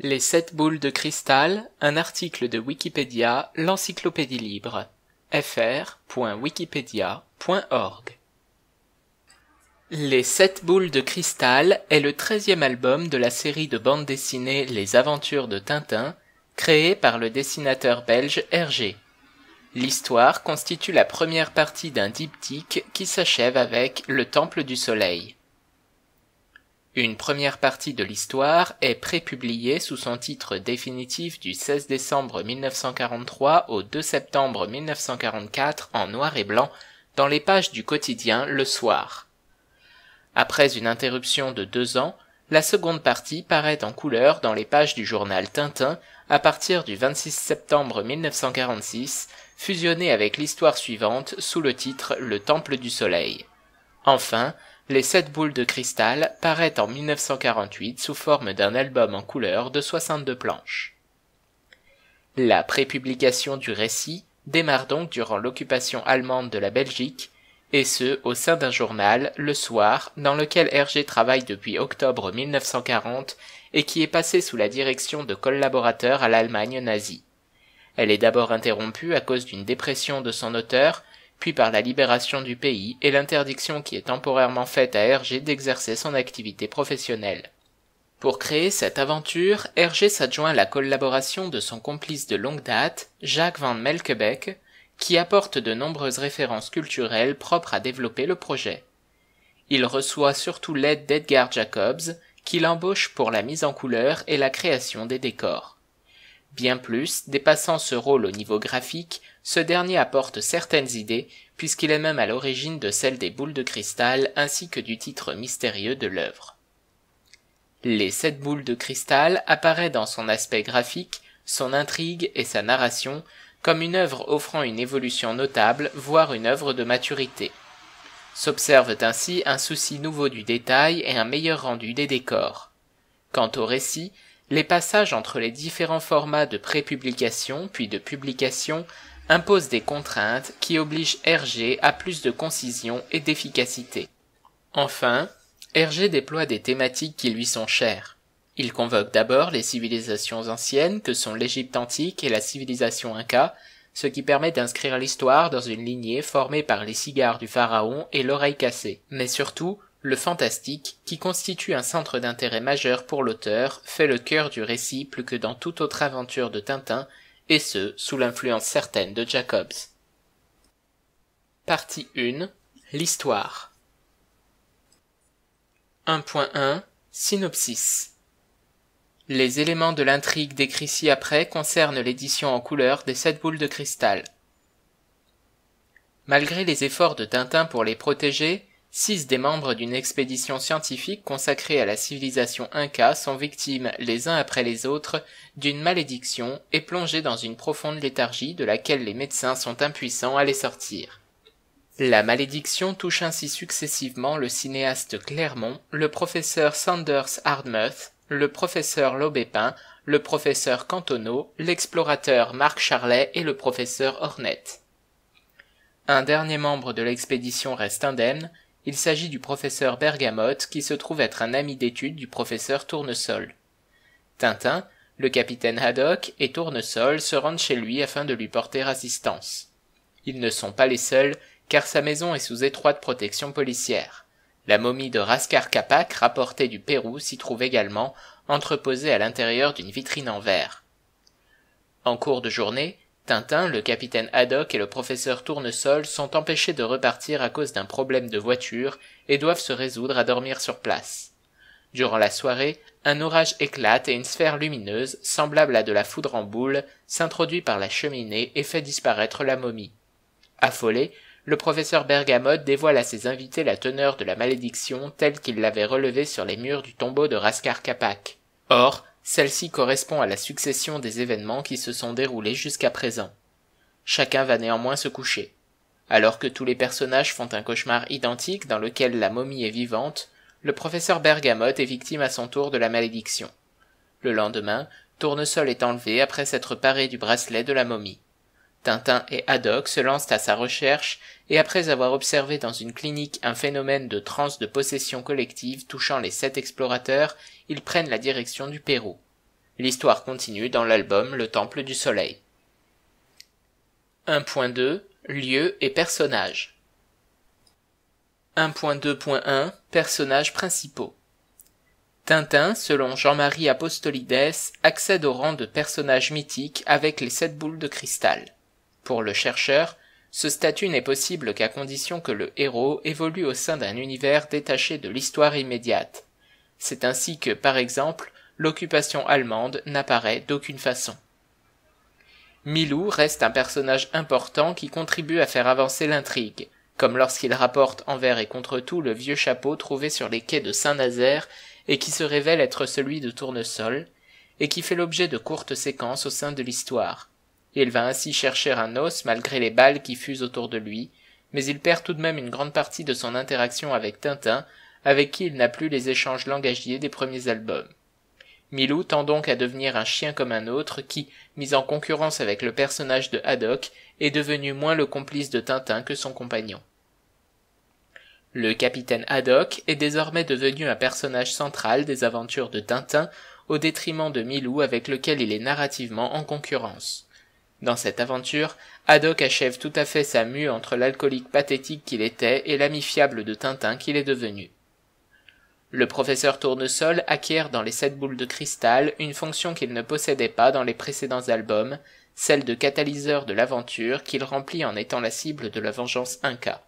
Les sept boules de cristal, un article de Wikipédia, l'encyclopédie libre. fr.wikipedia.org Les sept boules de cristal est le treizième album de la série de bandes dessinée Les Aventures de Tintin, créée par le dessinateur belge Hergé. L'histoire constitue la première partie d'un diptyque qui s'achève avec Le Temple du Soleil. Une première partie de l'histoire est prépubliée sous son titre définitif du 16 décembre 1943 au 2 septembre 1944 en noir et blanc dans les pages du quotidien Le Soir. Après une interruption de deux ans, la seconde partie paraît en couleur dans les pages du journal Tintin à partir du 26 septembre 1946, fusionnée avec l'histoire suivante sous le titre Le Temple du Soleil. Enfin, les Sept Boules de Cristal paraît en 1948 sous forme d'un album en couleur de 62 planches. La prépublication du récit démarre donc durant l'occupation allemande de la Belgique, et ce au sein d'un journal, Le Soir, dans lequel Hergé travaille depuis octobre 1940 et qui est passé sous la direction de collaborateurs à l'Allemagne nazie. Elle est d'abord interrompue à cause d'une dépression de son auteur, puis par la libération du pays et l'interdiction qui est temporairement faite à Hergé d'exercer son activité professionnelle. Pour créer cette aventure, Hergé s'adjoint la collaboration de son complice de longue date, Jacques van Melkebeck, qui apporte de nombreuses références culturelles propres à développer le projet. Il reçoit surtout l'aide d'Edgar Jacobs, qui l'embauche pour la mise en couleur et la création des décors. Bien plus, dépassant ce rôle au niveau graphique, ce dernier apporte certaines idées puisqu'il est même à l'origine de celle des boules de cristal ainsi que du titre mystérieux de l'œuvre. Les sept boules de cristal apparaît dans son aspect graphique, son intrigue et sa narration comme une œuvre offrant une évolution notable, voire une œuvre de maturité. S'observent ainsi un souci nouveau du détail et un meilleur rendu des décors. Quant au récit, les passages entre les différents formats de prépublication puis de publication impose des contraintes qui obligent Hergé à plus de concision et d'efficacité. Enfin, Hergé déploie des thématiques qui lui sont chères. Il convoque d'abord les civilisations anciennes que sont l'Égypte antique et la civilisation inca, ce qui permet d'inscrire l'histoire dans une lignée formée par les cigares du pharaon et l'oreille cassée. Mais surtout, le fantastique, qui constitue un centre d'intérêt majeur pour l'auteur, fait le cœur du récit plus que dans toute autre aventure de Tintin et ce, sous l'influence certaine de Jacobs. Partie 1 L'histoire 1.1 Synopsis Les éléments de l'intrigue décrits ci-après concernent l'édition en couleur des sept boules de cristal. Malgré les efforts de Tintin pour les protéger, Six des membres d'une expédition scientifique consacrée à la civilisation inca sont victimes, les uns après les autres, d'une malédiction et plongés dans une profonde léthargie de laquelle les médecins sont impuissants à les sortir. La malédiction touche ainsi successivement le cinéaste Clermont, le professeur Sanders Hardmouth, le professeur Lobépin, le professeur Cantoneau, l'explorateur Marc Charlet et le professeur Hornet. Un dernier membre de l'expédition reste indemne, il s'agit du professeur Bergamote qui se trouve être un ami d'étude du professeur Tournesol. Tintin, le capitaine Haddock et Tournesol se rendent chez lui afin de lui porter assistance. Ils ne sont pas les seuls, car sa maison est sous étroite protection policière. La momie de Rascar Capac, rapportée du Pérou, s'y trouve également, entreposée à l'intérieur d'une vitrine en verre. En cours de journée, Tintin, le capitaine Haddock et le professeur Tournesol sont empêchés de repartir à cause d'un problème de voiture et doivent se résoudre à dormir sur place. Durant la soirée, un orage éclate et une sphère lumineuse, semblable à de la foudre en boule, s'introduit par la cheminée et fait disparaître la momie. Affolé, le professeur Bergamote dévoile à ses invités la teneur de la malédiction telle qu'il l'avait relevée sur les murs du tombeau de Rascar Kapak. Or, celle-ci correspond à la succession des événements qui se sont déroulés jusqu'à présent. Chacun va néanmoins se coucher. Alors que tous les personnages font un cauchemar identique dans lequel la momie est vivante, le professeur Bergamote est victime à son tour de la malédiction. Le lendemain, Tournesol est enlevé après s'être paré du bracelet de la momie. Tintin et Haddock se lancent à sa recherche et après avoir observé dans une clinique un phénomène de transe de possession collective touchant les sept explorateurs, ils prennent la direction du Pérou. L'histoire continue dans l'album Le Temple du Soleil. 1.2 Lieu et personnages 1.2.1 Personnages principaux Tintin, selon Jean-Marie Apostolides, accède au rang de personnage mythique avec les sept boules de cristal. Pour le chercheur, ce statut n'est possible qu'à condition que le héros évolue au sein d'un univers détaché de l'histoire immédiate. C'est ainsi que, par exemple, l'occupation allemande n'apparaît d'aucune façon. Milou reste un personnage important qui contribue à faire avancer l'intrigue, comme lorsqu'il rapporte envers et contre tout le vieux chapeau trouvé sur les quais de Saint-Nazaire et qui se révèle être celui de Tournesol, et qui fait l'objet de courtes séquences au sein de l'histoire. Il va ainsi chercher un os malgré les balles qui fusent autour de lui, mais il perd tout de même une grande partie de son interaction avec Tintin avec qui il n'a plus les échanges langagiers des premiers albums. Milou tend donc à devenir un chien comme un autre qui, mis en concurrence avec le personnage de Haddock, est devenu moins le complice de Tintin que son compagnon. Le capitaine Haddock est désormais devenu un personnage central des aventures de Tintin au détriment de Milou avec lequel il est narrativement en concurrence. Dans cette aventure, Haddock achève tout à fait sa mue entre l'alcoolique pathétique qu'il était et l'ami fiable de Tintin qu'il est devenu. Le professeur Tournesol acquiert dans les sept boules de cristal une fonction qu'il ne possédait pas dans les précédents albums, celle de catalyseur de l'aventure qu'il remplit en étant la cible de la vengeance inca.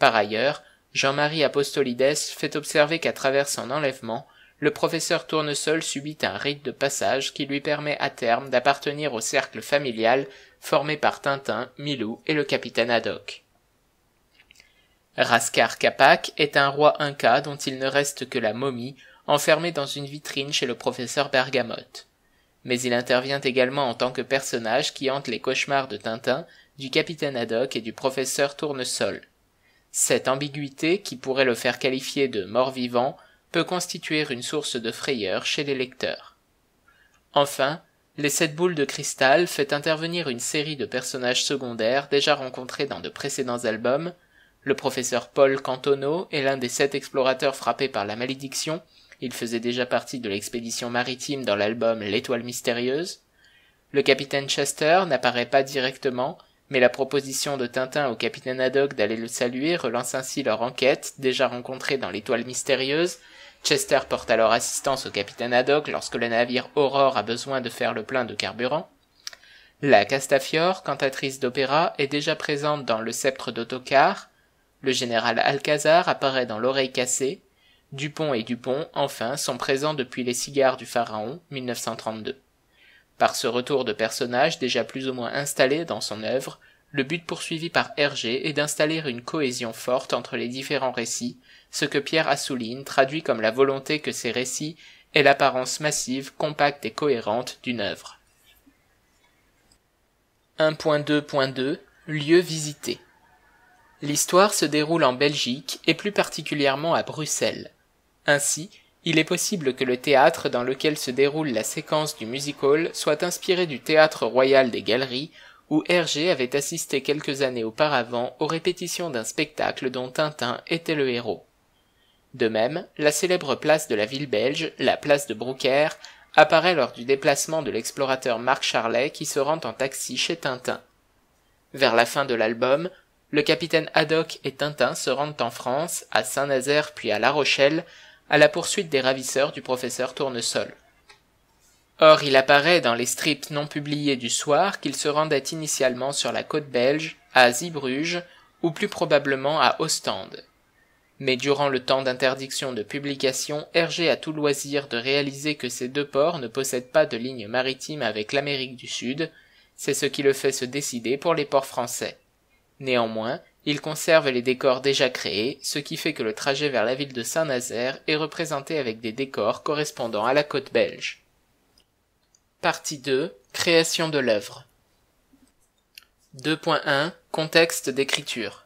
Par ailleurs, Jean-Marie Apostolides fait observer qu'à travers son enlèvement, le professeur Tournesol subit un rite de passage qui lui permet à terme d'appartenir au cercle familial formé par Tintin, Milou et le capitaine Haddock. Raskar Kapak est un roi inca dont il ne reste que la momie, enfermée dans une vitrine chez le professeur Bergamote. Mais il intervient également en tant que personnage qui hante les cauchemars de Tintin, du capitaine Haddock et du professeur Tournesol. Cette ambiguïté, qui pourrait le faire qualifier de mort-vivant, peut constituer une source de frayeur chez les lecteurs. Enfin, Les Sept Boules de Cristal fait intervenir une série de personnages secondaires déjà rencontrés dans de précédents albums, le professeur Paul Cantoneau est l'un des sept explorateurs frappés par la malédiction. Il faisait déjà partie de l'expédition maritime dans l'album L'étoile mystérieuse. Le capitaine Chester n'apparaît pas directement, mais la proposition de Tintin au capitaine Haddock d'aller le saluer relance ainsi leur enquête, déjà rencontrée dans l'étoile mystérieuse. Chester porte alors assistance au capitaine Haddock lorsque le navire Aurore a besoin de faire le plein de carburant. La Castafiore, cantatrice d'opéra, est déjà présente dans Le sceptre d'autocar, le général Alcazar apparaît dans l'oreille cassée. Dupont et Dupont, enfin, sont présents depuis les cigares du pharaon, 1932. Par ce retour de personnages déjà plus ou moins installés dans son œuvre, le but poursuivi par Hergé est d'installer une cohésion forte entre les différents récits, ce que Pierre Assouline traduit comme la volonté que ces récits aient l'apparence massive, compacte et cohérente d'une œuvre. 1.2.2 Lieux visités L'histoire se déroule en Belgique et plus particulièrement à Bruxelles. Ainsi, il est possible que le théâtre dans lequel se déroule la séquence du music-hall soit inspiré du théâtre royal des Galeries où Hergé avait assisté quelques années auparavant aux répétitions d'un spectacle dont Tintin était le héros. De même, la célèbre place de la ville belge, la place de Brouckère, apparaît lors du déplacement de l'explorateur Marc Charlet qui se rend en taxi chez Tintin. Vers la fin de l'album, le capitaine Haddock et Tintin se rendent en France, à Saint-Nazaire puis à La Rochelle, à la poursuite des ravisseurs du professeur Tournesol. Or, il apparaît dans les strips non publiés du soir qu'ils se rendaient initialement sur la côte belge, à Zeebrugge, ou plus probablement à Ostende. Mais durant le temps d'interdiction de publication, Hergé a tout loisir de réaliser que ces deux ports ne possèdent pas de ligne maritime avec l'Amérique du Sud, c'est ce qui le fait se décider pour les ports français. Néanmoins, il conserve les décors déjà créés, ce qui fait que le trajet vers la ville de Saint-Nazaire est représenté avec des décors correspondant à la côte belge. Partie 2. Création de l'œuvre. 2.1 Contexte d'écriture.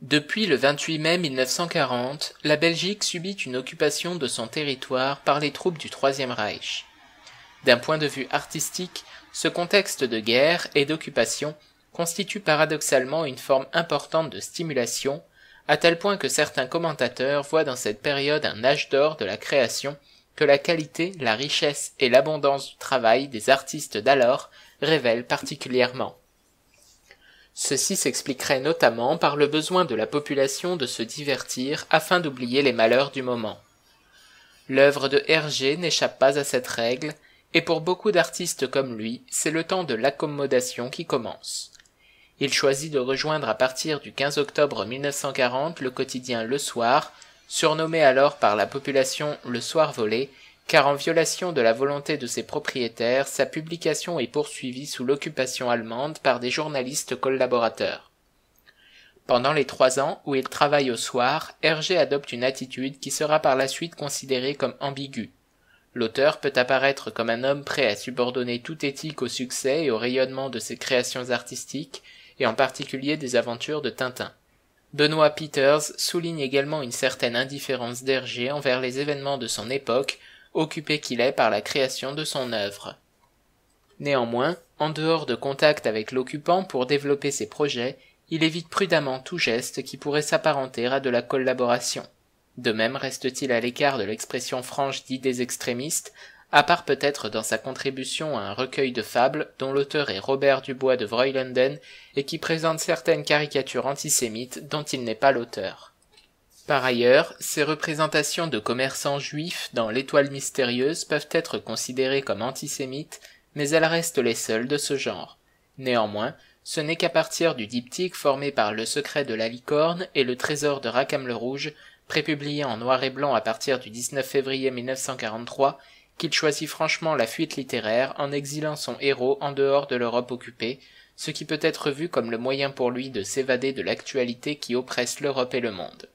Depuis le 28 mai 1940, la Belgique subit une occupation de son territoire par les troupes du Troisième Reich. D'un point de vue artistique, ce contexte de guerre et d'occupation constitue paradoxalement une forme importante de stimulation, à tel point que certains commentateurs voient dans cette période un âge d'or de la création que la qualité, la richesse et l'abondance du travail des artistes d'alors révèlent particulièrement. Ceci s'expliquerait notamment par le besoin de la population de se divertir afin d'oublier les malheurs du moment. L'œuvre de Hergé n'échappe pas à cette règle, et pour beaucoup d'artistes comme lui, c'est le temps de l'accommodation qui commence. Il choisit de rejoindre à partir du 15 octobre 1940 le quotidien Le Soir, surnommé alors par la population Le Soir volé, car en violation de la volonté de ses propriétaires, sa publication est poursuivie sous l'occupation allemande par des journalistes collaborateurs. Pendant les trois ans où il travaille au soir, Hergé adopte une attitude qui sera par la suite considérée comme ambiguë. L'auteur peut apparaître comme un homme prêt à subordonner toute éthique au succès et au rayonnement de ses créations artistiques, et en particulier des aventures de Tintin. Benoît Peters souligne également une certaine indifférence d'Hergé envers les événements de son époque, occupé qu'il est par la création de son œuvre. Néanmoins, en dehors de contact avec l'occupant pour développer ses projets, il évite prudemment tout geste qui pourrait s'apparenter à de la collaboration. De même reste-t-il à l'écart de l'expression franche d'idées extrémistes, à part peut-être dans sa contribution à un recueil de fables dont l'auteur est Robert Dubois de Vreulenden et qui présente certaines caricatures antisémites dont il n'est pas l'auteur. Par ailleurs, ces représentations de commerçants juifs dans l'étoile mystérieuse peuvent être considérées comme antisémites, mais elles restent les seules de ce genre. Néanmoins, ce n'est qu'à partir du diptyque formé par Le secret de la licorne et Le trésor de Rackham le Rouge, prépublié en noir et blanc à partir du 19 février 1943, qu'il choisit franchement la fuite littéraire en exilant son héros en dehors de l'Europe occupée, ce qui peut être vu comme le moyen pour lui de s'évader de l'actualité qui oppresse l'Europe et le monde.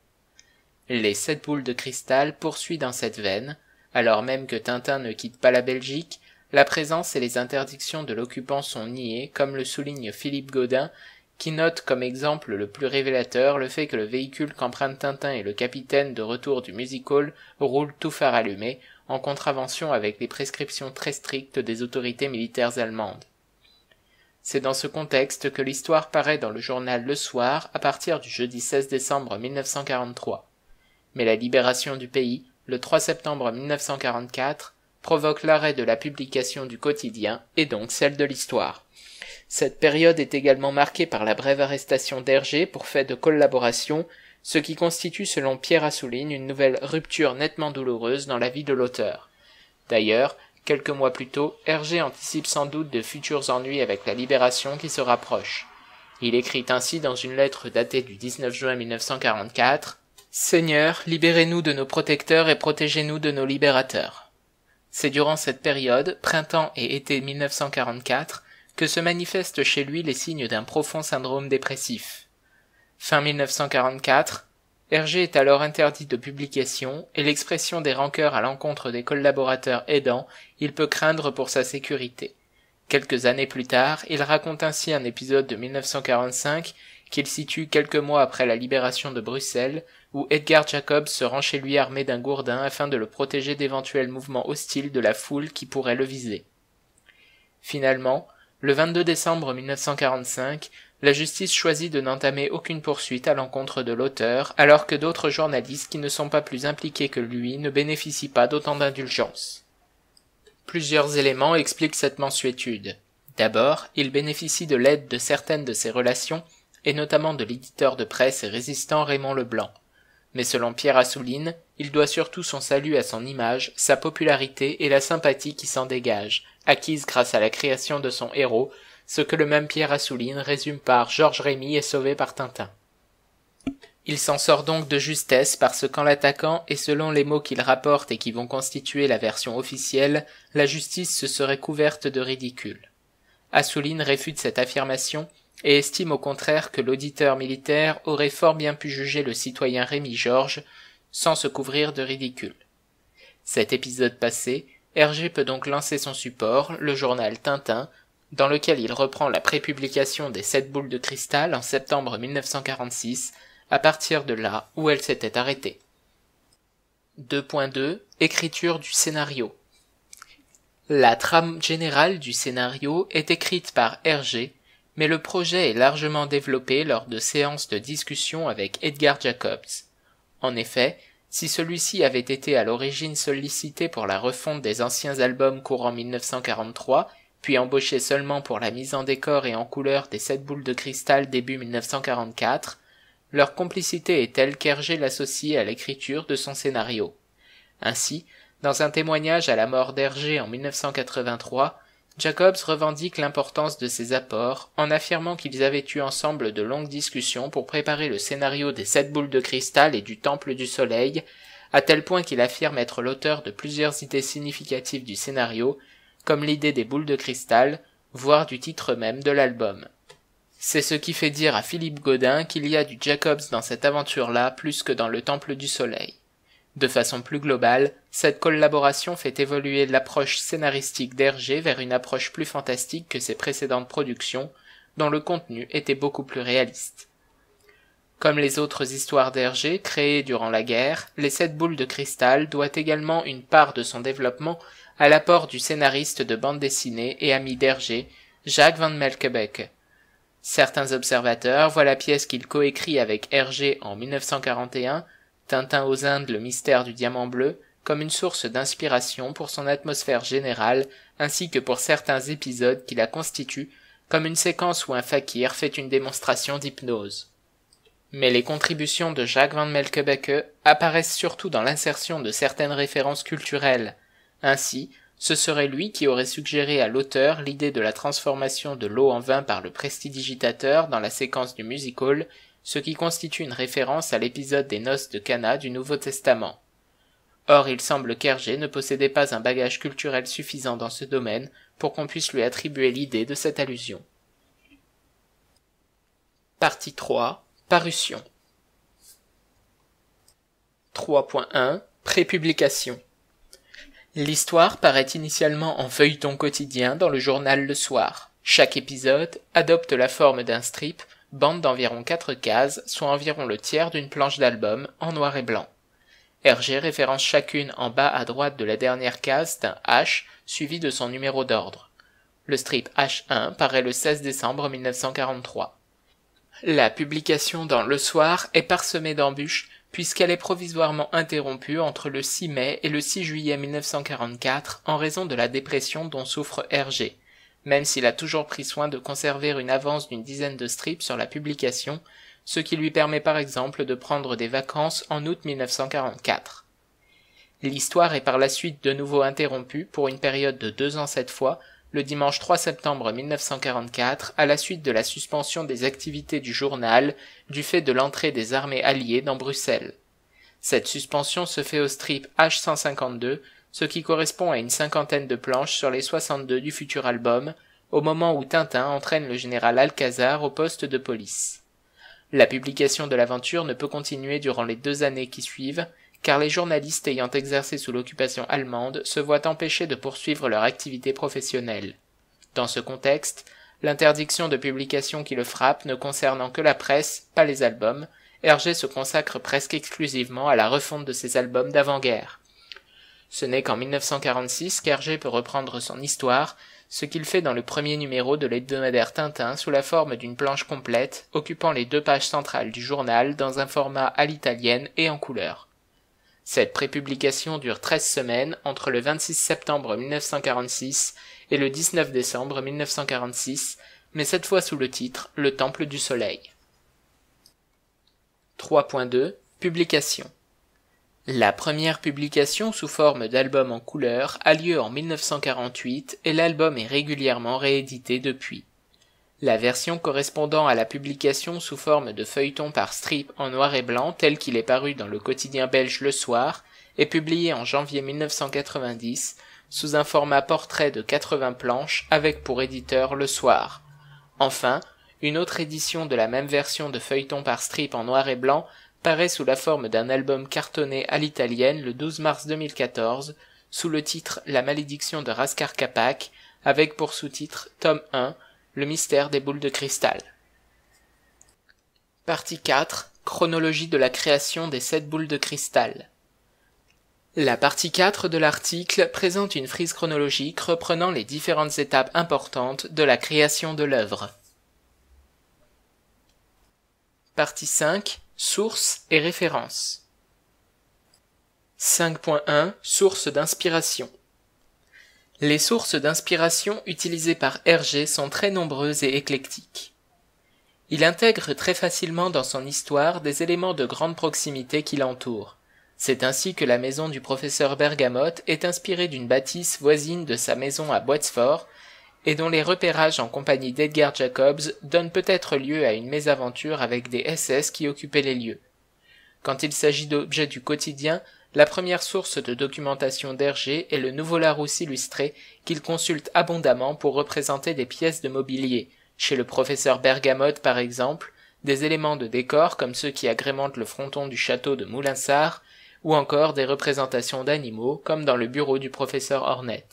Les sept boules de cristal poursuit dans cette veine, alors même que Tintin ne quitte pas la Belgique, la présence et les interdictions de l'occupant sont niées, comme le souligne Philippe Godin, qui note comme exemple le plus révélateur le fait que le véhicule qu'emprunte Tintin et le capitaine de retour du music-hall roule tout phare allumé, en contravention avec les prescriptions très strictes des autorités militaires allemandes. C'est dans ce contexte que l'histoire paraît dans le journal Le Soir à partir du jeudi 16 décembre 1943. Mais la libération du pays, le 3 septembre 1944, provoque l'arrêt de la publication du quotidien et donc celle de l'histoire. Cette période est également marquée par la brève arrestation d'Hergé pour fait de collaboration, ce qui constitue selon Pierre Assouline une nouvelle rupture nettement douloureuse dans la vie de l'auteur. D'ailleurs, quelques mois plus tôt, Hergé anticipe sans doute de futurs ennuis avec la libération qui se rapproche. Il écrit ainsi dans une lettre datée du 19 juin 1944 Seigneur, libérez-nous de nos protecteurs et protégez-nous de nos libérateurs. C'est durant cette période, printemps et été 1944, que se manifestent chez lui les signes d'un profond syndrome dépressif. Fin 1944, Hergé est alors interdit de publication et l'expression des rancœurs à l'encontre des collaborateurs aidants, il peut craindre pour sa sécurité. Quelques années plus tard, il raconte ainsi un épisode de 1945 qu'il situe quelques mois après la libération de Bruxelles, où Edgar Jacobs se rend chez lui armé d'un gourdin afin de le protéger d'éventuels mouvements hostiles de la foule qui pourrait le viser. Finalement, le 22 décembre 1945, la justice choisit de n'entamer aucune poursuite à l'encontre de l'auteur, alors que d'autres journalistes qui ne sont pas plus impliqués que lui ne bénéficient pas d'autant d'indulgence. Plusieurs éléments expliquent cette mansuétude. D'abord, il bénéficie de l'aide de certaines de ses relations, et notamment de l'éditeur de presse et résistant Raymond Leblanc. Mais selon Pierre Assouline, il doit surtout son salut à son image, sa popularité et la sympathie qui s'en dégage, acquise grâce à la création de son héros, ce que le même Pierre Assouline résume par Georges Rémy est sauvé par Tintin. Il s'en sort donc de justesse parce qu'en l'attaquant, et selon les mots qu'il rapporte et qui vont constituer la version officielle, la justice se serait couverte de ridicule. Assouline réfute cette affirmation et estime au contraire que l'auditeur militaire aurait fort bien pu juger le citoyen Rémy Georges sans se couvrir de ridicule. Cet épisode passé, Hergé peut donc lancer son support, le journal Tintin, dans lequel il reprend la prépublication des Sept boules de cristal en septembre 1946, à partir de là où elle s'était arrêtée. 2.2 Écriture du scénario La trame générale du scénario est écrite par Hergé, mais le projet est largement développé lors de séances de discussion avec Edgar Jacobs. En effet, si celui-ci avait été à l'origine sollicité pour la refonte des anciens albums courant 1943, puis embauché seulement pour la mise en décor et en couleur des sept boules de cristal début 1944, leur complicité est telle qu'Hergé l'associe à l'écriture de son scénario. Ainsi, dans un témoignage à la mort d'Hergé en 1983, Jacobs revendique l'importance de ses apports en affirmant qu'ils avaient eu ensemble de longues discussions pour préparer le scénario des sept boules de cristal et du temple du soleil, à tel point qu'il affirme être l'auteur de plusieurs idées significatives du scénario comme l'idée des boules de cristal, voire du titre même de l'album. C'est ce qui fait dire à Philippe Godin qu'il y a du Jacobs dans cette aventure-là plus que dans le Temple du Soleil. De façon plus globale, cette collaboration fait évoluer l'approche scénaristique d'Hergé vers une approche plus fantastique que ses précédentes productions, dont le contenu était beaucoup plus réaliste. Comme les autres histoires d'Hergé créées durant la guerre, Les Sept Boules de Cristal doivent également une part de son développement à l'apport du scénariste de bande dessinée et ami d'Hergé, Jacques Van Melkebeke. Certains observateurs voient la pièce qu'il coécrit avec Hergé en 1941, Tintin aux Indes, le mystère du diamant bleu, comme une source d'inspiration pour son atmosphère générale ainsi que pour certains épisodes qui la constituent, comme une séquence où un fakir fait une démonstration d'hypnose. Mais les contributions de Jacques van Melkebeke apparaissent surtout dans l'insertion de certaines références culturelles, ainsi, ce serait lui qui aurait suggéré à l'auteur l'idée de la transformation de l'eau en vin par le prestidigitateur dans la séquence du musical, ce qui constitue une référence à l'épisode des noces de Cana du Nouveau Testament. Or, il semble qu'Hergé ne possédait pas un bagage culturel suffisant dans ce domaine pour qu'on puisse lui attribuer l'idée de cette allusion. Partie 3 Parution 3.1 Prépublication L'histoire paraît initialement en feuilleton quotidien dans le journal Le Soir. Chaque épisode adopte la forme d'un strip, bande d'environ 4 cases, soit environ le tiers d'une planche d'album en noir et blanc. Hergé référence chacune en bas à droite de la dernière case d'un H suivi de son numéro d'ordre. Le strip H1 paraît le 16 décembre 1943. La publication dans Le Soir est parsemée d'embûches puisqu'elle est provisoirement interrompue entre le 6 mai et le 6 juillet 1944 en raison de la dépression dont souffre Hergé, même s'il a toujours pris soin de conserver une avance d'une dizaine de strips sur la publication, ce qui lui permet par exemple de prendre des vacances en août 1944. L'histoire est par la suite de nouveau interrompue pour une période de deux ans cette fois, le dimanche 3 septembre 1944 à la suite de la suspension des activités du journal du fait de l'entrée des armées alliées dans Bruxelles. Cette suspension se fait au strip H152, ce qui correspond à une cinquantaine de planches sur les 62 du futur album, au moment où Tintin entraîne le général Alcazar au poste de police. La publication de l'aventure ne peut continuer durant les deux années qui suivent, car les journalistes ayant exercé sous l'occupation allemande se voient empêchés de poursuivre leur activité professionnelle. Dans ce contexte, l'interdiction de publication qui le frappe ne concernant que la presse, pas les albums, Hergé se consacre presque exclusivement à la refonte de ses albums d'avant-guerre. Ce n'est qu'en 1946 qu'Hergé peut reprendre son histoire, ce qu'il fait dans le premier numéro de l'hebdomadaire Tintin sous la forme d'une planche complète occupant les deux pages centrales du journal dans un format à l'italienne et en couleur. Cette prépublication dure 13 semaines entre le 26 septembre 1946 et le 19 décembre 1946, mais cette fois sous le titre Le Temple du Soleil. 3.2 Publication La première publication sous forme d'album en couleur a lieu en 1948 et l'album est régulièrement réédité depuis. La version correspondant à la publication sous forme de feuilleton par strip en noir et blanc tel qu'il est paru dans le quotidien belge Le Soir est publiée en janvier 1990 sous un format portrait de 80 planches avec pour éditeur Le Soir. Enfin, une autre édition de la même version de feuilleton par strip en noir et blanc paraît sous la forme d'un album cartonné à l'italienne le 12 mars 2014 sous le titre La malédiction de Raskar Kapak avec pour sous-titre Tome 1 le mystère des boules de cristal. Partie 4. Chronologie de la création des sept boules de cristal. La partie 4 de l'article présente une frise chronologique reprenant les différentes étapes importantes de la création de l'œuvre. Partie 5. Sources et références. 5.1 Sources d'inspiration. Les sources d'inspiration utilisées par Hergé sont très nombreuses et éclectiques. Il intègre très facilement dans son histoire des éléments de grande proximité qui l'entourent. C'est ainsi que la maison du professeur Bergamotte est inspirée d'une bâtisse voisine de sa maison à Boitsfort, et dont les repérages en compagnie d'Edgar Jacobs donnent peut-être lieu à une mésaventure avec des SS qui occupaient les lieux. Quand il s'agit d'objets du quotidien, la première source de documentation d'Hergé est le Nouveau Larousse illustré qu'il consulte abondamment pour représenter des pièces de mobilier. Chez le professeur Bergamote par exemple, des éléments de décor comme ceux qui agrémentent le fronton du château de Moulinsart, ou encore des représentations d'animaux comme dans le bureau du professeur Hornet.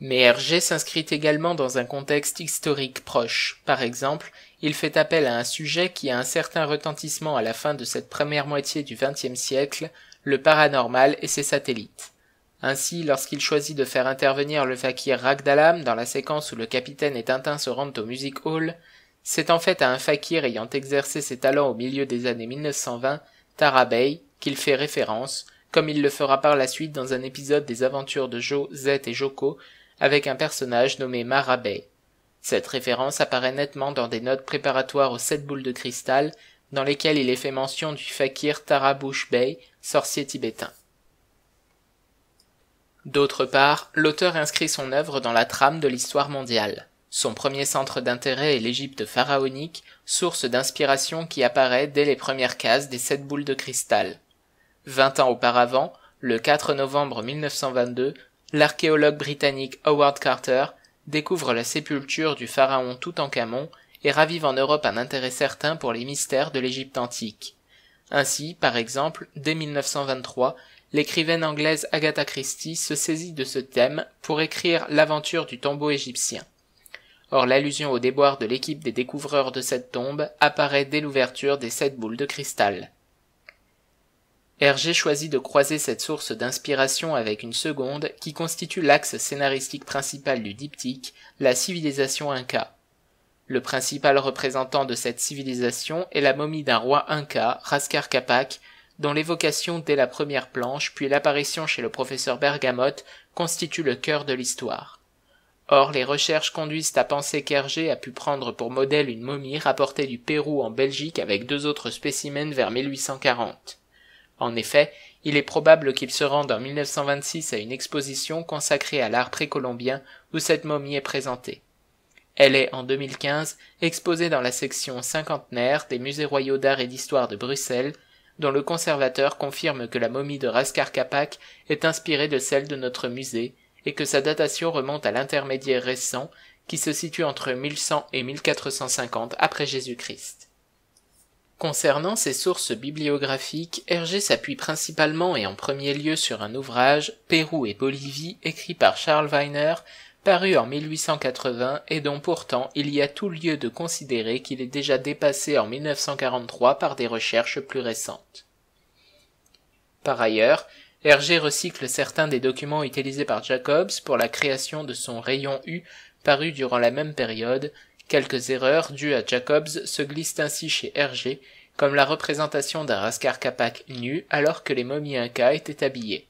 Mais Hergé s'inscrit également dans un contexte historique proche. Par exemple, il fait appel à un sujet qui a un certain retentissement à la fin de cette première moitié du XXe siècle, le paranormal et ses satellites. Ainsi, lorsqu'il choisit de faire intervenir le fakir Ragdalam dans la séquence où le capitaine et Tintin se rendent au Music Hall, c'est en fait à un fakir ayant exercé ses talents au milieu des années 1920, Tarabey, qu'il fait référence, comme il le fera par la suite dans un épisode des aventures de Joe, Z et Joko, avec un personnage nommé Marabey. Cette référence apparaît nettement dans des notes préparatoires aux sept boules de cristal, dans lesquelles il est fait mention du fakir Tarabush Bey sorcier tibétain. D'autre part, l'auteur inscrit son œuvre dans la trame de l'histoire mondiale. Son premier centre d'intérêt est l'Égypte pharaonique, source d'inspiration qui apparaît dès les premières cases des sept boules de cristal. Vingt ans auparavant, le 4 novembre 1922, l'archéologue britannique Howard Carter découvre la sépulture du pharaon Toutankhamon et ravive en Europe un intérêt certain pour les mystères de l'Égypte antique. Ainsi, par exemple, dès 1923, l'écrivaine anglaise Agatha Christie se saisit de ce thème pour écrire l'aventure du tombeau égyptien. Or l'allusion au déboire de l'équipe des découvreurs de cette tombe apparaît dès l'ouverture des sept boules de cristal. Hergé choisit de croiser cette source d'inspiration avec une seconde qui constitue l'axe scénaristique principal du diptyque, la civilisation inca. Le principal représentant de cette civilisation est la momie d'un roi inca, Raskar Capac, dont l'évocation dès la première planche puis l'apparition chez le professeur Bergamot, constitue le cœur de l'histoire. Or, les recherches conduisent à penser qu'Hergé a pu prendre pour modèle une momie rapportée du Pérou en Belgique avec deux autres spécimens vers 1840. En effet, il est probable qu'il se rende en 1926 à une exposition consacrée à l'art précolombien où cette momie est présentée. Elle est, en 2015, exposée dans la section cinquantenaire des musées royaux d'art et d'histoire de Bruxelles, dont le conservateur confirme que la momie de Rascar Capac est inspirée de celle de notre musée et que sa datation remonte à l'intermédiaire récent qui se situe entre 1100 et 1450 après Jésus-Christ. Concernant ses sources bibliographiques, Hergé s'appuie principalement et en premier lieu sur un ouvrage, Pérou et Bolivie, écrit par Charles Weiner, paru en 1880 et dont pourtant il y a tout lieu de considérer qu'il est déjà dépassé en 1943 par des recherches plus récentes. Par ailleurs, Hergé recycle certains des documents utilisés par Jacobs pour la création de son rayon U paru durant la même période. Quelques erreurs dues à Jacobs se glissent ainsi chez Hergé, comme la représentation d'un rascar nu alors que les momies Inca étaient habillées.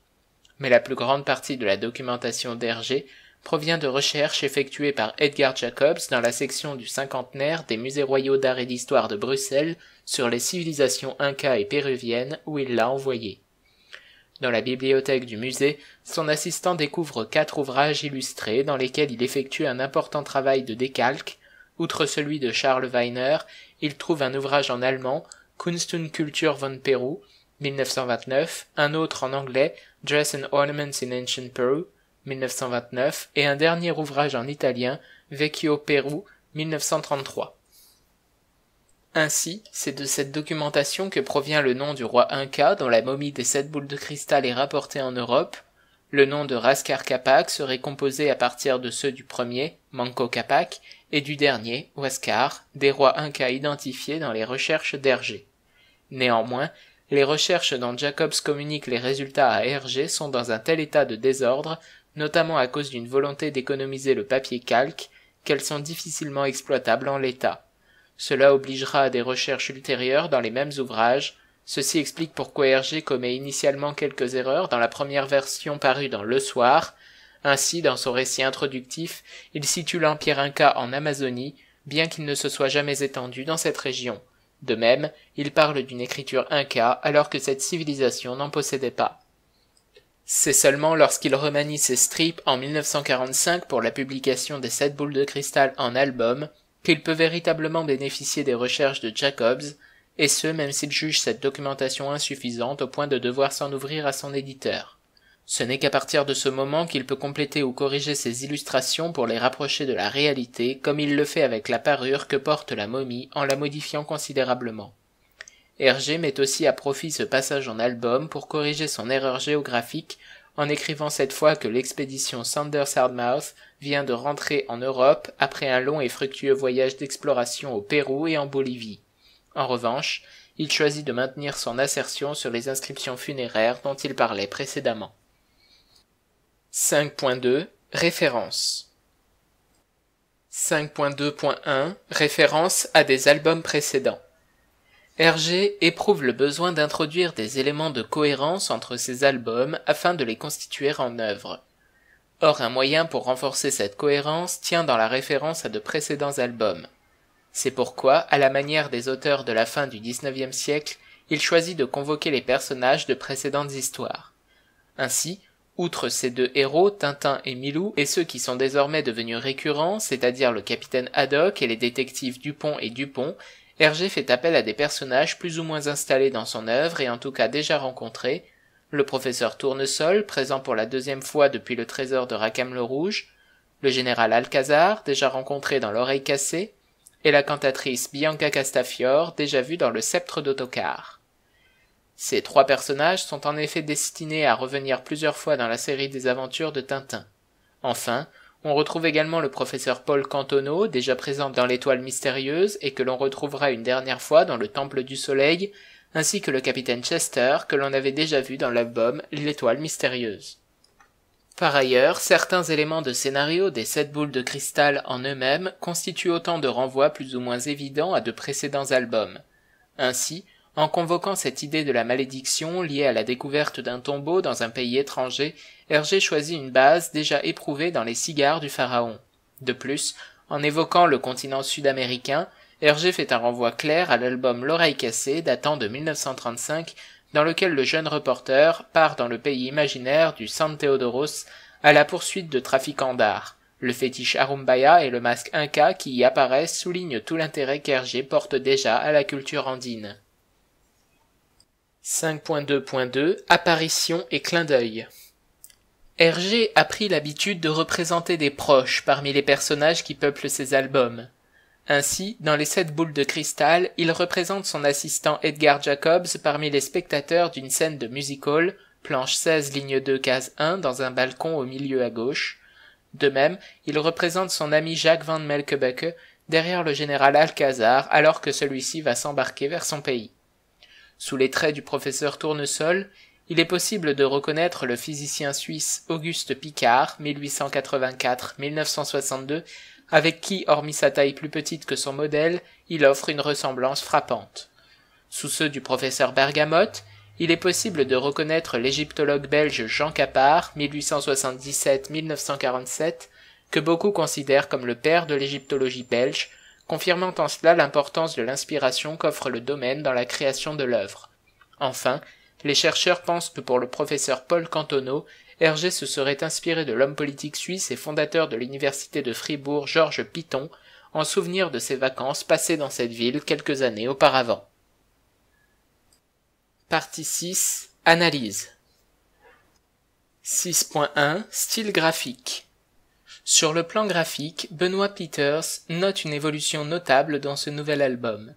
Mais la plus grande partie de la documentation d'Hergé provient de recherches effectuées par Edgar Jacobs dans la section du cinquantenaire des musées royaux d'art et d'histoire de Bruxelles sur les civilisations inca et péruviennes où il l'a envoyé. Dans la bibliothèque du musée, son assistant découvre quatre ouvrages illustrés dans lesquels il effectue un important travail de décalque. Outre celui de Charles Weiner, il trouve un ouvrage en allemand, Kunst und Kultur von Peru, 1929, un autre en anglais, Dress and Ornaments in Ancient Peru, 1929 et un dernier ouvrage en italien, Vecchio Peru, 1933. Ainsi, c'est de cette documentation que provient le nom du roi Inca dont la momie des sept boules de cristal est rapportée en Europe. Le nom de Raskar Capac serait composé à partir de ceux du premier, Manco Capac, et du dernier, Huascar, des rois Inca identifiés dans les recherches d'Hergé. Néanmoins, les recherches dont Jacobs communique les résultats à Hergé sont dans un tel état de désordre notamment à cause d'une volonté d'économiser le papier calque, qu'elles sont difficilement exploitables en l'état. Cela obligera à des recherches ultérieures dans les mêmes ouvrages, ceci explique pourquoi Hergé commet initialement quelques erreurs dans la première version parue dans Le Soir, ainsi dans son récit introductif, il situe l'Empire Inca en Amazonie, bien qu'il ne se soit jamais étendu dans cette région. De même, il parle d'une écriture inca alors que cette civilisation n'en possédait pas. C'est seulement lorsqu'il remanie ses strips en 1945 pour la publication des Sept boules de cristal en album qu'il peut véritablement bénéficier des recherches de Jacobs, et ce même s'il juge cette documentation insuffisante au point de devoir s'en ouvrir à son éditeur. Ce n'est qu'à partir de ce moment qu'il peut compléter ou corriger ses illustrations pour les rapprocher de la réalité, comme il le fait avec la parure que porte la momie en la modifiant considérablement. Hergé met aussi à profit ce passage en album pour corriger son erreur géographique en écrivant cette fois que l'expédition Sanders Hardmouth vient de rentrer en Europe après un long et fructueux voyage d'exploration au Pérou et en Bolivie. En revanche, il choisit de maintenir son assertion sur les inscriptions funéraires dont il parlait précédemment. 5.2 Références 5.2.1 Référence à des albums précédents Hergé éprouve le besoin d'introduire des éléments de cohérence entre ses albums afin de les constituer en œuvre. Or un moyen pour renforcer cette cohérence tient dans la référence à de précédents albums. C'est pourquoi, à la manière des auteurs de la fin du XIXe siècle, il choisit de convoquer les personnages de précédentes histoires. Ainsi, outre ces deux héros, Tintin et Milou, et ceux qui sont désormais devenus récurrents, c'est-à-dire le capitaine Haddock et les détectives Dupont et Dupont, Hergé fait appel à des personnages plus ou moins installés dans son œuvre et en tout cas déjà rencontrés, le professeur Tournesol, présent pour la deuxième fois depuis le trésor de Rackham le Rouge, le général Alcazar, déjà rencontré dans L'oreille cassée, et la cantatrice Bianca Castafior, déjà vue dans Le sceptre d'autocar. Ces trois personnages sont en effet destinés à revenir plusieurs fois dans la série des aventures de Tintin. Enfin, on retrouve également le professeur Paul Cantono, déjà présent dans l'étoile mystérieuse et que l'on retrouvera une dernière fois dans le Temple du Soleil, ainsi que le capitaine Chester que l'on avait déjà vu dans l'album L'étoile mystérieuse. Par ailleurs, certains éléments de scénario des sept boules de cristal en eux-mêmes constituent autant de renvois plus ou moins évidents à de précédents albums. Ainsi, en convoquant cette idée de la malédiction liée à la découverte d'un tombeau dans un pays étranger, Hergé choisit une base déjà éprouvée dans les cigares du pharaon. De plus, en évoquant le continent sud-américain, Hergé fait un renvoi clair à l'album L'oreille cassée datant de 1935 dans lequel le jeune reporter part dans le pays imaginaire du San Theodoros à la poursuite de trafiquants d'art. Le fétiche Arumbaya et le masque Inca qui y apparaissent soulignent tout l'intérêt qu'Hergé porte déjà à la culture andine. 5.2.2 Apparition et clin d'œil. Hergé a pris l'habitude de représenter des proches parmi les personnages qui peuplent ses albums. Ainsi, dans les sept boules de cristal, il représente son assistant Edgar Jacobs parmi les spectateurs d'une scène de musical, planche 16 ligne 2 case 1 dans un balcon au milieu à gauche. De même, il représente son ami Jacques van Melkebeke derrière le général Alcazar alors que celui-ci va s'embarquer vers son pays. Sous les traits du professeur Tournesol, il est possible de reconnaître le physicien suisse Auguste Picard, 1884-1962, avec qui, hormis sa taille plus petite que son modèle, il offre une ressemblance frappante. Sous ceux du professeur Bergamotte, il est possible de reconnaître l'égyptologue belge Jean Capart, 1877-1947, que beaucoup considèrent comme le père de l'égyptologie belge, confirmant en cela l'importance de l'inspiration qu'offre le domaine dans la création de l'œuvre. Enfin, les chercheurs pensent que pour le professeur Paul Cantoneau Hergé se serait inspiré de l'homme politique suisse et fondateur de l'université de Fribourg Georges Piton en souvenir de ses vacances passées dans cette ville quelques années auparavant. Partie 6 Analyse 6.1 Style graphique sur le plan graphique, Benoît Peters note une évolution notable dans ce nouvel album.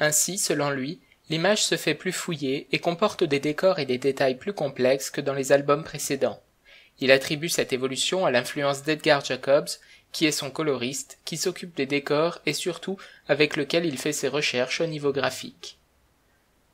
Ainsi, selon lui, l'image se fait plus fouillée et comporte des décors et des détails plus complexes que dans les albums précédents. Il attribue cette évolution à l'influence d'Edgar Jacobs, qui est son coloriste, qui s'occupe des décors et surtout avec lequel il fait ses recherches au niveau graphique.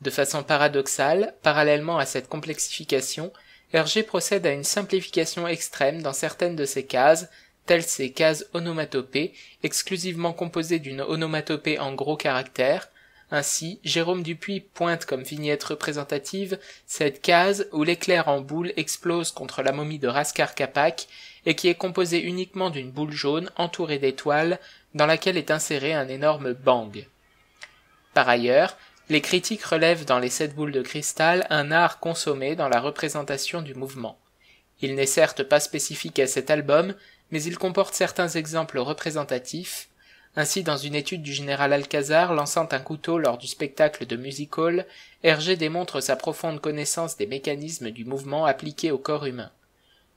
De façon paradoxale, parallèlement à cette complexification, Hergé procède à une simplification extrême dans certaines de ses cases telles ces cases onomatopées, exclusivement composées d'une onomatopée en gros caractères. Ainsi, Jérôme Dupuis pointe comme vignette représentative cette case où l'éclair en boule explose contre la momie de Rascar Kapak et qui est composée uniquement d'une boule jaune entourée d'étoiles dans laquelle est inséré un énorme bang. Par ailleurs, les critiques relèvent dans les sept boules de cristal un art consommé dans la représentation du mouvement. Il n'est certes pas spécifique à cet album, mais il comporte certains exemples représentatifs. Ainsi, dans une étude du général Alcazar lançant un couteau lors du spectacle de Music Hall, Hergé démontre sa profonde connaissance des mécanismes du mouvement appliqués au corps humain.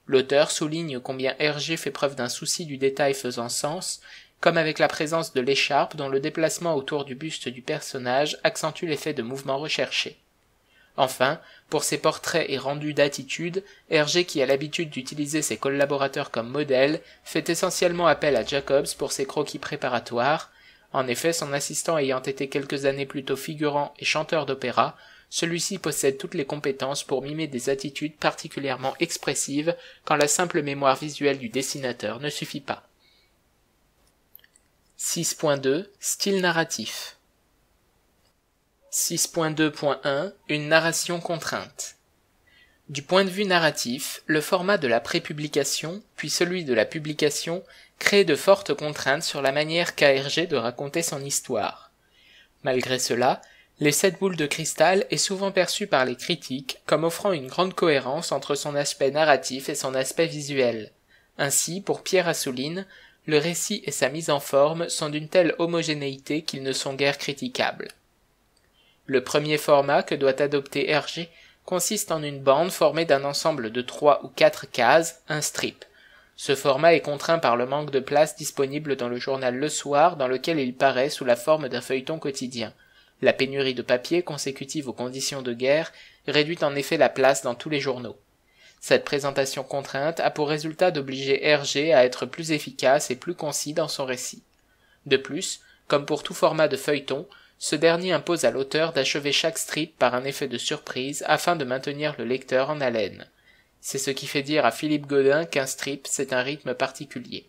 L'auteur souligne combien Hergé fait preuve d'un souci du détail faisant sens, comme avec la présence de l'écharpe dont le déplacement autour du buste du personnage accentue l'effet de mouvement recherché. Enfin, pour ses portraits et rendus d'attitude, Hergé qui a l'habitude d'utiliser ses collaborateurs comme modèles, fait essentiellement appel à Jacobs pour ses croquis préparatoires. En effet, son assistant ayant été quelques années plus tôt figurant et chanteur d'opéra, celui-ci possède toutes les compétences pour mimer des attitudes particulièrement expressives quand la simple mémoire visuelle du dessinateur ne suffit pas. 6.2 Style narratif 6.2.1 Une narration contrainte. Du point de vue narratif, le format de la prépublication, puis celui de la publication, crée de fortes contraintes sur la manière qu'a Hergé de raconter son histoire. Malgré cela, Les Sept Boules de Cristal est souvent perçu par les critiques comme offrant une grande cohérence entre son aspect narratif et son aspect visuel. Ainsi, pour Pierre Assouline, le récit et sa mise en forme sont d'une telle homogénéité qu'ils ne sont guère critiquables. Le premier format que doit adopter Hergé consiste en une bande formée d'un ensemble de trois ou quatre cases, un strip. Ce format est contraint par le manque de place disponible dans le journal Le Soir dans lequel il paraît sous la forme d'un feuilleton quotidien. La pénurie de papier consécutive aux conditions de guerre réduit en effet la place dans tous les journaux. Cette présentation contrainte a pour résultat d'obliger Hergé à être plus efficace et plus concis dans son récit. De plus, comme pour tout format de feuilleton, ce dernier impose à l'auteur d'achever chaque strip par un effet de surprise afin de maintenir le lecteur en haleine. C'est ce qui fait dire à Philippe Godin qu'un strip, c'est un rythme particulier.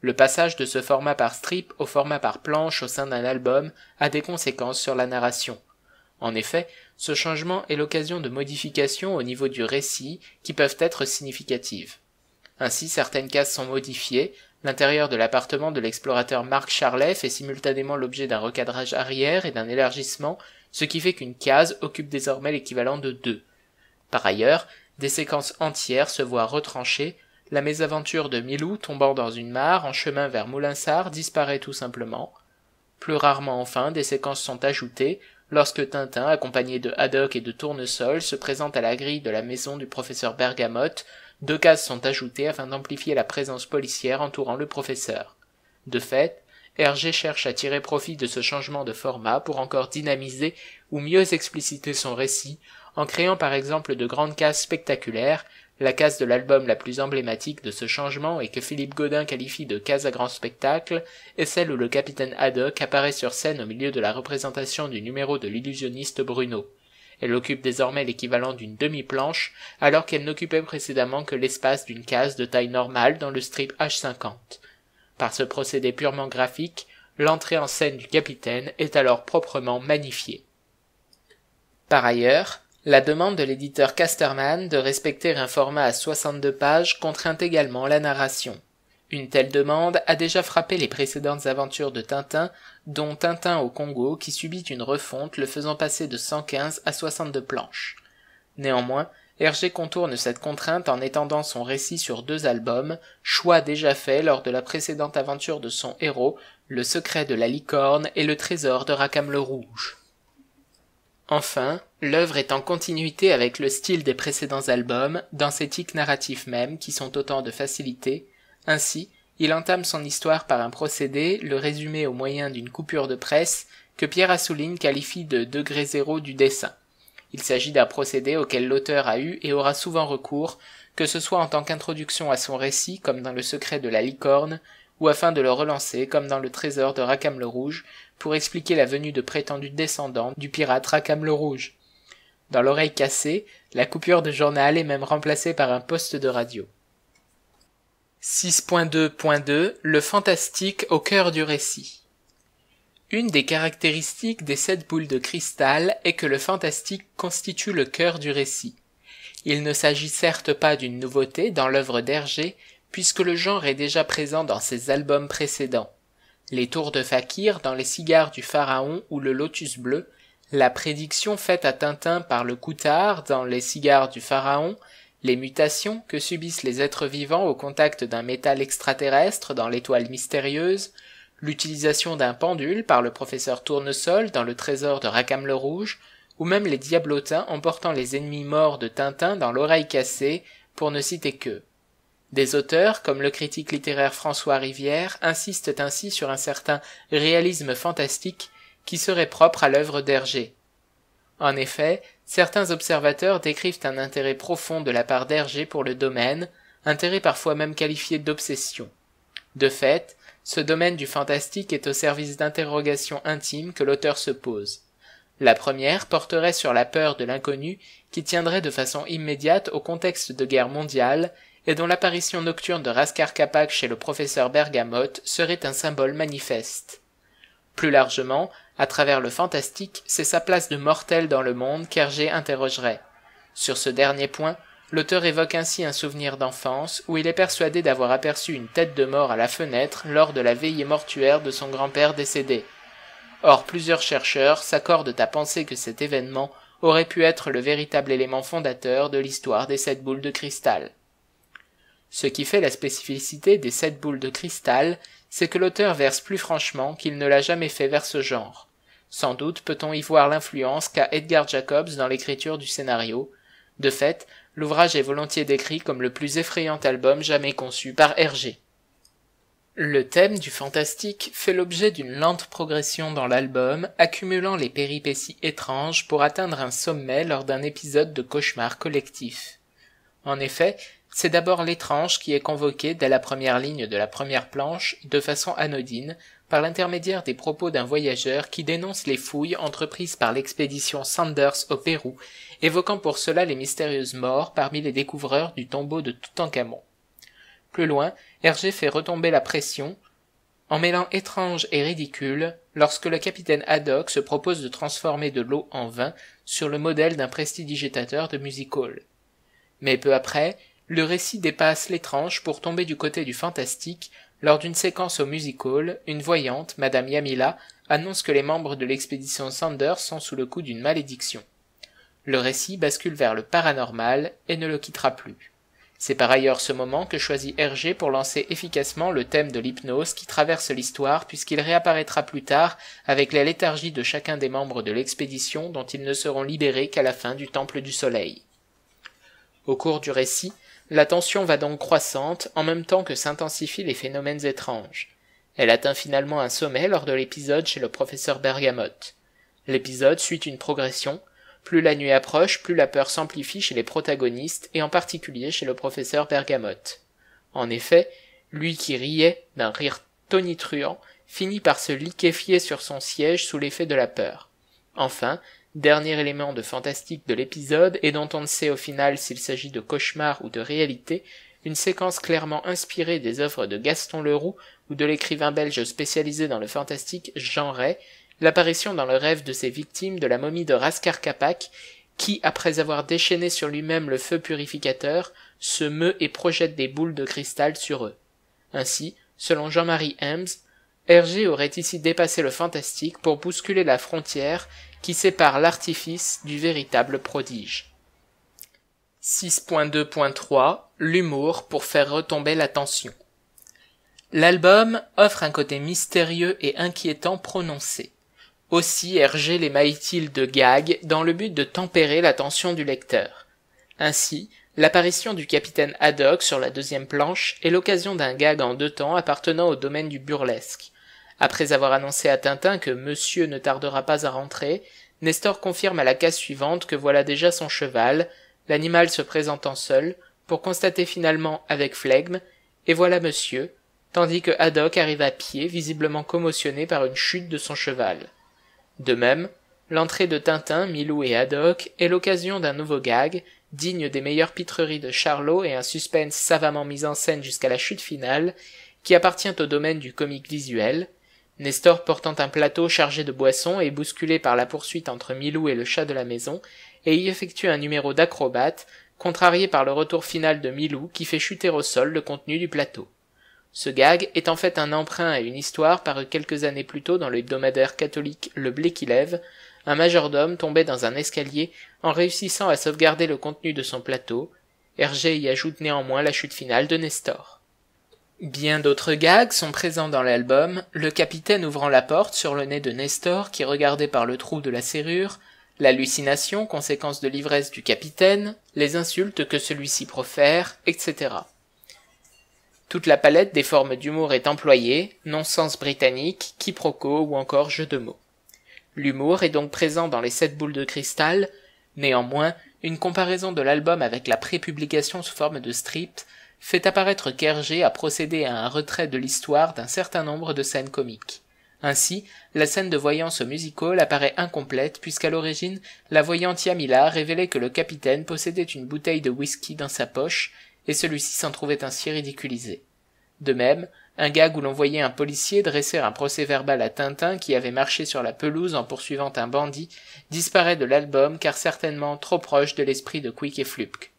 Le passage de ce format par strip au format par planche au sein d'un album a des conséquences sur la narration. En effet, ce changement est l'occasion de modifications au niveau du récit qui peuvent être significatives. Ainsi, certaines cases sont modifiées L'intérieur de l'appartement de l'explorateur Marc Charlet fait simultanément l'objet d'un recadrage arrière et d'un élargissement, ce qui fait qu'une case occupe désormais l'équivalent de deux. Par ailleurs, des séquences entières se voient retranchées, la mésaventure de Milou tombant dans une mare en chemin vers Moulinsart disparaît tout simplement. Plus rarement enfin, des séquences sont ajoutées, lorsque Tintin, accompagné de Haddock et de Tournesol, se présente à la grille de la maison du professeur Bergamote, deux cases sont ajoutées afin d'amplifier la présence policière entourant le professeur. De fait, Hergé cherche à tirer profit de ce changement de format pour encore dynamiser ou mieux expliciter son récit en créant par exemple de grandes cases spectaculaires, la case de l'album la plus emblématique de ce changement et que Philippe Godin qualifie de case à grand spectacle est celle où le capitaine Haddock apparaît sur scène au milieu de la représentation du numéro de l'illusionniste Bruno. Elle occupe désormais l'équivalent d'une demi-planche, alors qu'elle n'occupait précédemment que l'espace d'une case de taille normale dans le strip H50. Par ce procédé purement graphique, l'entrée en scène du capitaine est alors proprement magnifiée. Par ailleurs, la demande de l'éditeur Casterman de respecter un format à 62 pages contraint également la narration. Une telle demande a déjà frappé les précédentes aventures de Tintin, dont Tintin au Congo qui subit une refonte le faisant passer de 115 à 62 planches. Néanmoins, Hergé contourne cette contrainte en étendant son récit sur deux albums, choix déjà fait lors de la précédente aventure de son héros, Le secret de la licorne et Le trésor de Rackham le Rouge. Enfin, l'œuvre est en continuité avec le style des précédents albums, dans ses tics narratifs même qui sont autant de facilités, ainsi, il entame son histoire par un procédé, le résumé au moyen d'une coupure de presse, que Pierre Assouline qualifie de degré zéro du dessin. Il s'agit d'un procédé auquel l'auteur a eu et aura souvent recours, que ce soit en tant qu'introduction à son récit, comme dans Le secret de la licorne, ou afin de le relancer, comme dans Le trésor de Rackham le Rouge, pour expliquer la venue de prétendus descendants du pirate Rackham le Rouge. Dans l'oreille cassée, la coupure de journal est même remplacée par un poste de radio. 6.2.2 Le fantastique au cœur du récit. Une des caractéristiques des sept boules de cristal est que le fantastique constitue le cœur du récit. Il ne s'agit certes pas d'une nouveauté dans l'œuvre d'Hergé, puisque le genre est déjà présent dans ses albums précédents. Les tours de Fakir dans les cigares du pharaon ou le lotus bleu, la prédiction faite à Tintin par le Coutard dans les cigares du pharaon, les mutations que subissent les êtres vivants au contact d'un métal extraterrestre dans l'étoile mystérieuse, l'utilisation d'un pendule par le professeur Tournesol dans le trésor de Racam le Rouge, ou même les diablotins emportant les ennemis morts de Tintin dans l'oreille cassée, pour ne citer que. Des auteurs, comme le critique littéraire François Rivière, insistent ainsi sur un certain réalisme fantastique qui serait propre à l'œuvre d'Hergé, en effet, certains observateurs décrivent un intérêt profond de la part d'Hergé pour le domaine, intérêt parfois même qualifié d'obsession. De fait, ce domaine du fantastique est au service d'interrogations intimes que l'auteur se pose. La première porterait sur la peur de l'inconnu qui tiendrait de façon immédiate au contexte de guerre mondiale et dont l'apparition nocturne de Raskar Kapak chez le professeur Bergamot serait un symbole manifeste. Plus largement, à travers le fantastique, c'est sa place de mortel dans le monde qu'Hergé interrogerait. Sur ce dernier point, l'auteur évoque ainsi un souvenir d'enfance où il est persuadé d'avoir aperçu une tête de mort à la fenêtre lors de la veillée mortuaire de son grand-père décédé. Or, plusieurs chercheurs s'accordent à penser que cet événement aurait pu être le véritable élément fondateur de l'histoire des sept boules de cristal. Ce qui fait la spécificité des sept boules de cristal, c'est que l'auteur verse plus franchement qu'il ne l'a jamais fait vers ce genre. Sans doute peut-on y voir l'influence qu'a Edgar Jacobs dans l'écriture du scénario. De fait, l'ouvrage est volontiers décrit comme le plus effrayant album jamais conçu par Hergé. Le thème du fantastique fait l'objet d'une lente progression dans l'album, accumulant les péripéties étranges pour atteindre un sommet lors d'un épisode de cauchemar collectif. En effet, c'est d'abord l'étrange qui est convoqué dès la première ligne de la première planche de façon anodine, par l'intermédiaire des propos d'un voyageur qui dénonce les fouilles entreprises par l'expédition Sanders au Pérou, évoquant pour cela les mystérieuses morts parmi les découvreurs du tombeau de Toutankhamon. Plus loin, Hergé fait retomber la pression, en mêlant étrange et ridicule, lorsque le capitaine Haddock se propose de transformer de l'eau en vin sur le modèle d'un prestidigitateur de music hall. Mais peu après, le récit dépasse l'étrange pour tomber du côté du fantastique lors d'une séquence au Music Hall, une voyante, Madame Yamila, annonce que les membres de l'expédition Sanders sont sous le coup d'une malédiction. Le récit bascule vers le paranormal et ne le quittera plus. C'est par ailleurs ce moment que choisit Hergé pour lancer efficacement le thème de l'hypnose qui traverse l'histoire puisqu'il réapparaîtra plus tard avec la léthargie de chacun des membres de l'expédition dont ils ne seront libérés qu'à la fin du Temple du Soleil. Au cours du récit, la tension va donc croissante en même temps que s'intensifient les phénomènes étranges. Elle atteint finalement un sommet lors de l'épisode chez le professeur Bergamote. L'épisode suit une progression. Plus la nuit approche, plus la peur s'amplifie chez les protagonistes et en particulier chez le professeur Bergamote. En effet, lui qui riait d'un rire tonitruant finit par se liquéfier sur son siège sous l'effet de la peur. Enfin, Dernier élément de fantastique de l'épisode, et dont on ne sait au final s'il s'agit de cauchemar ou de réalité, une séquence clairement inspirée des œuvres de Gaston Leroux ou de l'écrivain belge spécialisé dans le fantastique Jean Ray, l'apparition dans le rêve de ses victimes de la momie de Raskar Kapak, qui, après avoir déchaîné sur lui-même le feu purificateur, se meut et projette des boules de cristal sur eux. Ainsi, selon Jean-Marie Hems, Hergé aurait ici dépassé le fantastique pour bousculer la frontière qui sépare l'artifice du véritable prodige. 6.2.3 L'humour pour faire retomber l'attention. L'album offre un côté mystérieux et inquiétant prononcé. Aussi Hergé les maïtiles de gags dans le but de tempérer l'attention du lecteur. Ainsi, l'apparition du capitaine Haddock sur la deuxième planche est l'occasion d'un gag en deux temps appartenant au domaine du burlesque. Après avoir annoncé à Tintin que monsieur ne tardera pas à rentrer, Nestor confirme à la case suivante que voilà déjà son cheval, l'animal se présentant seul, pour constater finalement avec flegme et voilà monsieur, tandis que Haddock arrive à pied, visiblement commotionné par une chute de son cheval. De même, l'entrée de Tintin, Milou et Haddock est l'occasion d'un nouveau gag, digne des meilleures pitreries de Charlot et un suspense savamment mis en scène jusqu'à la chute finale, qui appartient au domaine du comique visuel, Nestor portant un plateau chargé de boissons est bousculé par la poursuite entre Milou et le chat de la maison, et y effectue un numéro d'acrobate, contrarié par le retour final de Milou qui fait chuter au sol le contenu du plateau. Ce gag est en fait un emprunt à une histoire parue quelques années plus tôt dans le hebdomadaire catholique Le Blé qui lève, un majordome tombait dans un escalier en réussissant à sauvegarder le contenu de son plateau, Hergé y ajoute néanmoins la chute finale de Nestor. Bien d'autres gags sont présents dans l'album, le capitaine ouvrant la porte sur le nez de Nestor qui regardait par le trou de la serrure, l'hallucination, conséquence de l'ivresse du capitaine, les insultes que celui-ci profère, etc. Toute la palette des formes d'humour est employée, non-sens britannique, quiproquo ou encore jeu de mots. L'humour est donc présent dans les sept boules de cristal, néanmoins, une comparaison de l'album avec la prépublication sous forme de strip fait apparaître qu'Hergé a procédé à un retrait de l'histoire d'un certain nombre de scènes comiques. Ainsi, la scène de voyance au musical apparaît incomplète puisqu'à l'origine, la voyante Yamila révélait que le capitaine possédait une bouteille de whisky dans sa poche et celui-ci s'en trouvait ainsi ridiculisé. De même, un gag où l'on voyait un policier dresser un procès-verbal à Tintin qui avait marché sur la pelouse en poursuivant un bandit disparaît de l'album car certainement trop proche de l'esprit de Quick et Flupk.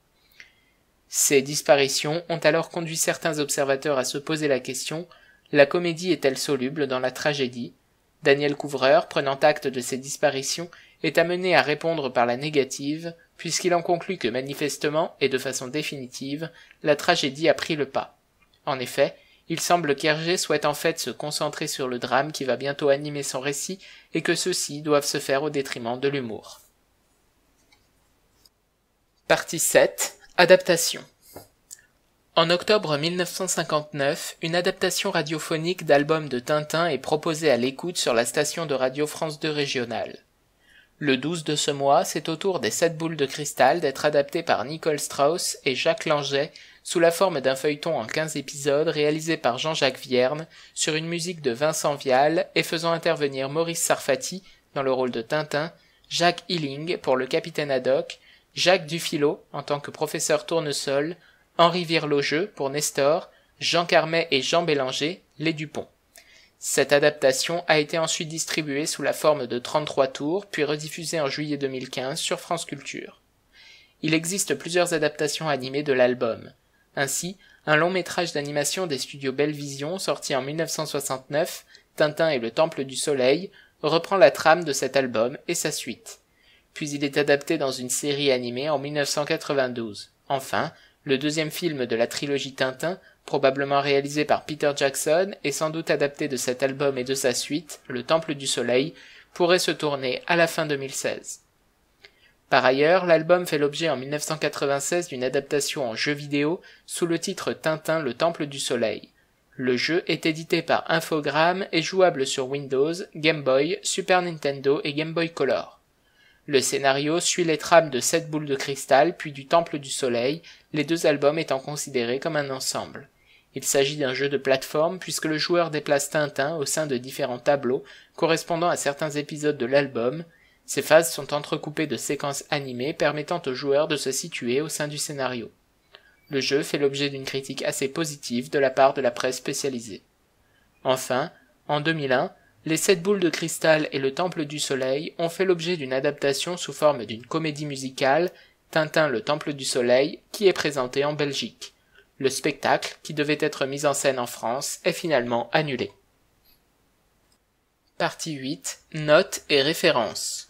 Ces disparitions ont alors conduit certains observateurs à se poser la question la comédie est-elle soluble dans la tragédie Daniel Couvreur, prenant acte de ces disparitions, est amené à répondre par la négative, puisqu'il en conclut que manifestement et de façon définitive, la tragédie a pris le pas. En effet, il semble qu'Hergé souhaite en fait se concentrer sur le drame qui va bientôt animer son récit et que ceux-ci doivent se faire au détriment de l'humour. Partie 7 Adaptation En octobre 1959, une adaptation radiophonique d'album de Tintin est proposée à l'écoute sur la station de radio France 2 régionale. Le 12 de ce mois, c'est au tour des Sept boules de cristal d'être adapté par Nicole Strauss et Jacques Langeais sous la forme d'un feuilleton en 15 épisodes réalisé par Jean-Jacques Vierne sur une musique de Vincent Vial et faisant intervenir Maurice Sarfati dans le rôle de Tintin, Jacques Hilling pour le capitaine Haddock, Jacques Dufilo en tant que professeur Tournesol, Henri Virlogeux pour Nestor, Jean Carmet et Jean Bélanger, Les Dupont. Cette adaptation a été ensuite distribuée sous la forme de 33 tours, puis rediffusée en juillet 2015 sur France Culture. Il existe plusieurs adaptations animées de l'album. Ainsi, un long métrage d'animation des studios Belle Vision sorti en 1969, Tintin et le Temple du Soleil, reprend la trame de cet album et sa suite puis il est adapté dans une série animée en 1992. Enfin, le deuxième film de la trilogie Tintin, probablement réalisé par Peter Jackson et sans doute adapté de cet album et de sa suite, Le Temple du Soleil, pourrait se tourner à la fin 2016. Par ailleurs, l'album fait l'objet en 1996 d'une adaptation en jeu vidéo sous le titre Tintin le Temple du Soleil. Le jeu est édité par Infogrames et jouable sur Windows, Game Boy, Super Nintendo et Game Boy Color. Le scénario suit les trames de Sept boules de cristal puis du Temple du Soleil, les deux albums étant considérés comme un ensemble. Il s'agit d'un jeu de plateforme puisque le joueur déplace Tintin au sein de différents tableaux correspondant à certains épisodes de l'album. Ces phases sont entrecoupées de séquences animées permettant au joueur de se situer au sein du scénario. Le jeu fait l'objet d'une critique assez positive de la part de la presse spécialisée. Enfin, en 2001, les Sept Boules de Cristal et Le Temple du Soleil ont fait l'objet d'une adaptation sous forme d'une comédie musicale, Tintin le Temple du Soleil, qui est présentée en Belgique. Le spectacle, qui devait être mis en scène en France, est finalement annulé. Partie 8. Notes et références.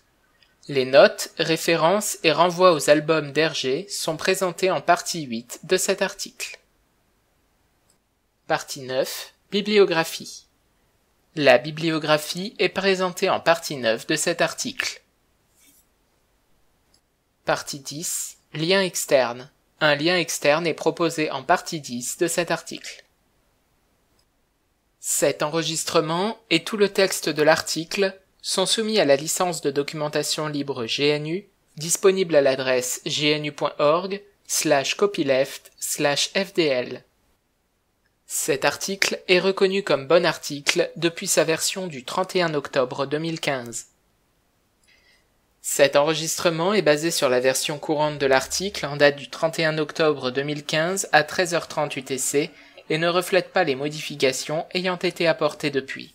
Les notes, références et renvois aux albums d'Hergé sont présentés en partie 8 de cet article. Partie 9. Bibliographie. La bibliographie est présentée en partie 9 de cet article. Partie 10. Lien externe. Un lien externe est proposé en partie 10 de cet article. Cet enregistrement et tout le texte de l'article sont soumis à la licence de documentation libre GNU, disponible à l'adresse gnu.org slash copyleft slash fdl. Cet article est reconnu comme bon article depuis sa version du 31 octobre 2015. Cet enregistrement est basé sur la version courante de l'article en date du 31 octobre 2015 à 13h30 UTC et ne reflète pas les modifications ayant été apportées depuis.